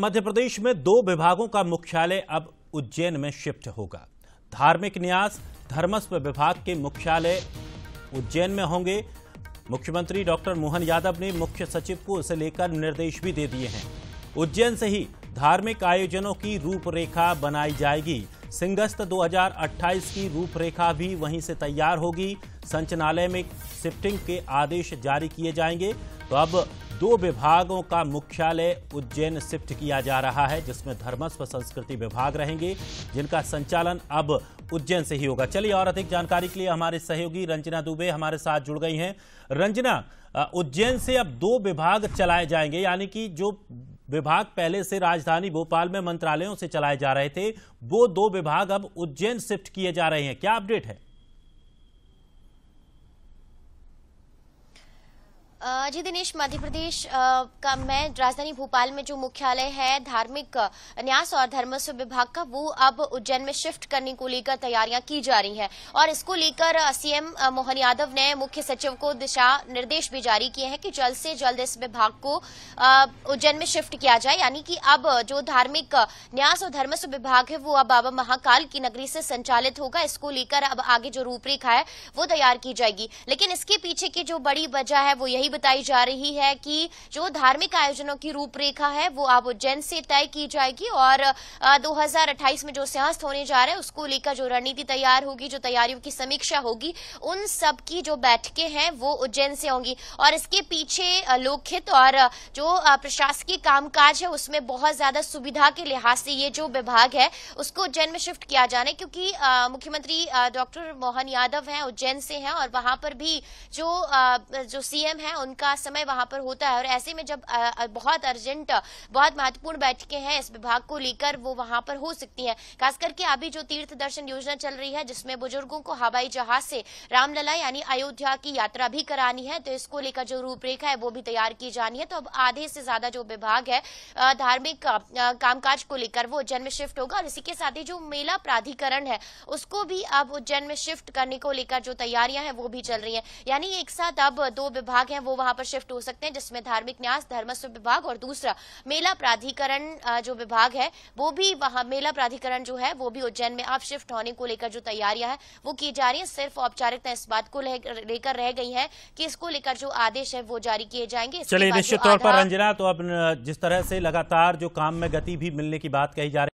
मध्य प्रदेश में दो विभागों का मुख्यालय अब उज्जैन में शिफ्ट होगा धार्मिक न्यास धर्मस्व विभाग के मुख्यालय उज्जैन में होंगे मुख्यमंत्री डॉक्टर मोहन यादव ने मुख्य सचिव को इसे लेकर निर्देश भी दे दिए हैं उज्जैन से ही धार्मिक आयोजनों की रूपरेखा बनाई जाएगी सिंगस्त 2028 की रूपरेखा भी वहीं से तैयार होगी संचनालय में शिफ्टिंग के आदेश जारी किए जाएंगे तो अब दो विभागों का मुख्यालय उज्जैन शिफ्ट किया जा रहा है जिसमें धर्मस्व संस्कृति विभाग रहेंगे जिनका संचालन अब उज्जैन से ही होगा चलिए और अधिक जानकारी के लिए हमारे सहयोगी रंजना दुबे हमारे साथ जुड़ गई हैं रंजना उज्जैन से अब दो विभाग चलाए जाएंगे यानी कि जो विभाग पहले से राजधानी भोपाल में मंत्रालयों से चलाए जा रहे थे वो दो विभाग अब उज्जैन शिफ्ट किए जा रहे हैं क्या अपडेट है जी दिनेश मध्य प्रदेश का मैं राजधानी भोपाल में जो मुख्यालय है धार्मिक न्यास और धर्मस्व विभाग का वो अब उज्जैन में शिफ्ट करने को लेकर तैयारियां की जा रही हैं और इसको लेकर सीएम मोहन यादव ने मुख्य सचिव को दिशा निर्देश भी जारी किए हैं कि जल्द से जल्द इस विभाग को उज्जैन में शिफ्ट किया जाए यानी कि अब जो धार्मिक न्यास और धर्मस्व विभाग है वो अब बाबा महाकाल की नगरी से संचालित होगा इसको लेकर अब आगे जो रूपरेखा है वो तैयार की जाएगी लेकिन इसके पीछे की जो बड़ी वजह है वो यही बताई जा रही है कि जो धार्मिक आयोजनों की रूपरेखा है वो अब उज्जैन से तय की जाएगी और दो में जो सियास्त होने जा रहे हैं उसको लेकर जो रणनीति तैयार होगी जो तैयारियों की समीक्षा होगी उन सबकी जो बैठकें हैं वो उज्जैन से होंगी और इसके पीछे लोकहित और जो प्रशासकीय कामकाज है उसमें बहुत ज्यादा सुविधा के लिहाज से ये जो विभाग है उसको उज्जैन में शिफ्ट किया जाने क्योंकि मुख्यमंत्री डॉक्टर मोहन यादव हैं उज्जैन से हैं और वहां पर भी जो जो सीएम हैं उनका समय वहां पर होता है और ऐसे में जब बहुत अर्जेंट बहुत महत्वपूर्ण बैठकें हैं इस विभाग को लेकर वो वहां पर हो सकती है खास करके अभी जो तीर्थ दर्शन योजना चल रही है जिसमें बुजुर्गों को हवाई जहाज से रामलला यानी अयोध्या की यात्रा भी करानी है तो इसको लेकर जो रूपरेखा है वो भी तैयार की जानी है तो अब आधे से ज्यादा जो विभाग है धार्मिक कामकाज को लेकर वो उज्जैन में शिफ्ट होगा और इसी के साथ ही जो मेला प्राधिकरण है उसको भी अब उज्जैन में शिफ्ट करने को लेकर जो तैयारियां हैं वो भी चल रही है यानी एक साथ अब दो विभाग हैं वो वहां पर शिफ्ट हो सकते हैं जिसमें धार्मिक न्यास धर्मस्व विभाग और दूसरा मेला प्राधिकरण जो विभाग है वो भी वहां मेला प्राधिकरण जो है वो भी उज्जैन में अब शिफ्ट होने को लेकर जो तैयारियां हैं वो की जा रही है सिर्फ औपचारिकता इस बात को लेकर रह गई है कि इसको लेकर जो आदेश है वो जारी किए जाएंगे चलिए निश्चित तौर पर रंजना तो अब जिस तरह से लगातार जो काम में गति भी मिलने की बात कही जा रही